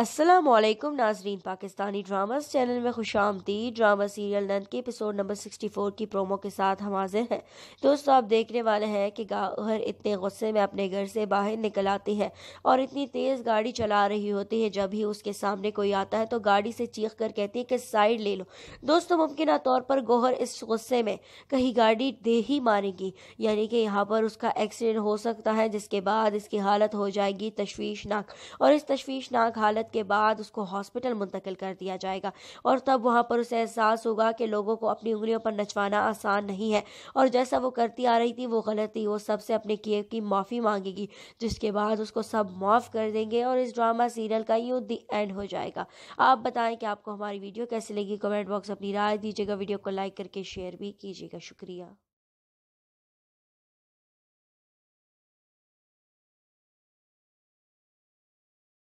असलम नाजरीन Pakistani dramas channel में खुश आमदी ड्रामा सीरियल नंद के एपिसोड नंबर 64 की प्रोमो के साथ हम हाजिर हैं दोस्तों आप देखने वाले हैं कि गाहर इतने गुस्से में अपने घर से बाहर निकल आती है और इतनी तेज़ गाड़ी चला रही होती है जब ही उसके सामने कोई आता है तो गाड़ी से चीख कर कहती है कि साइड ले लो दोस्तों मुमकिन तौर पर गोहर इस गुस्से में कहीं गाड़ी दे ही मारेगी यानी कि यहाँ पर उसका एक्सीडेंट हो सकता है जिसके बाद इसकी हालत हो जाएगी तशवीशनाक और इस तशवीशनाक हालत के बाद उसको हॉस्पिटल मुंतकिल कर दिया जाएगा और तब वहाँ पर उसे एहसास होगा कि लोगों को अपनी उंगलियों पर नचवाना आसान नहीं है और जैसा वो करती आ रही थी वो गलत थी वो सबसे अपने किए की माफ़ी मांगेगी जिसके बाद उसको सब माफ़ कर देंगे और इस ड्रामा सीरियल का यूँ दी एंड हो जाएगा आप बताएं कि आपको हमारी वीडियो कैसी लगी कमेंट बॉक्स अपनी राय दीजिएगा वीडियो को लाइक करके शेयर भी कीजिएगा शुक्रिया